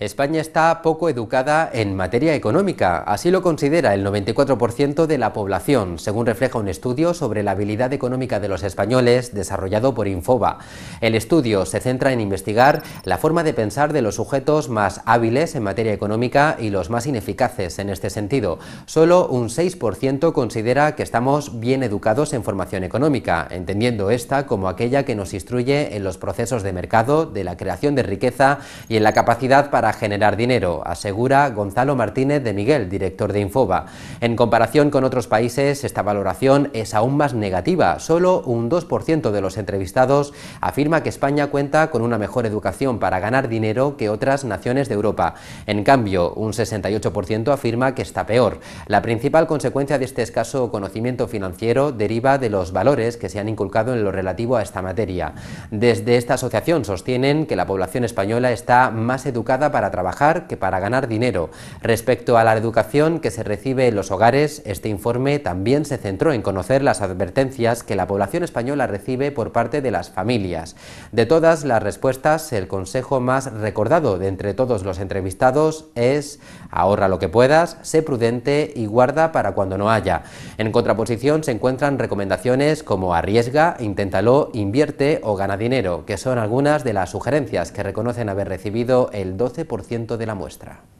España está poco educada en materia económica, así lo considera el 94% de la población, según refleja un estudio sobre la habilidad económica de los españoles desarrollado por Infoba. El estudio se centra en investigar la forma de pensar de los sujetos más hábiles en materia económica y los más ineficaces en este sentido. Solo un 6% considera que estamos bien educados en formación económica, entendiendo esta como aquella que nos instruye en los procesos de mercado, de la creación de riqueza y en la capacidad para generar dinero, asegura Gonzalo Martínez de Miguel, director de Infoba. En comparación con otros países, esta valoración es aún más negativa. Solo un 2% de los entrevistados afirma que España cuenta con una mejor educación para ganar dinero que otras naciones de Europa. En cambio, un 68% afirma que está peor. La principal consecuencia de este escaso conocimiento financiero deriva de los valores que se han inculcado en lo relativo a esta materia. Desde esta asociación sostienen que la población española está más educada para para trabajar que para ganar dinero. Respecto a la educación que se recibe en los hogares, este informe también se centró en conocer las advertencias que la población española recibe por parte de las familias. De todas las respuestas, el consejo más recordado de entre todos los entrevistados es ahorra lo que puedas, sé prudente y guarda para cuando no haya. En contraposición se encuentran recomendaciones como arriesga, inténtalo, invierte o gana dinero, que son algunas de las sugerencias que reconocen haber recibido el 12 14% de la muestra.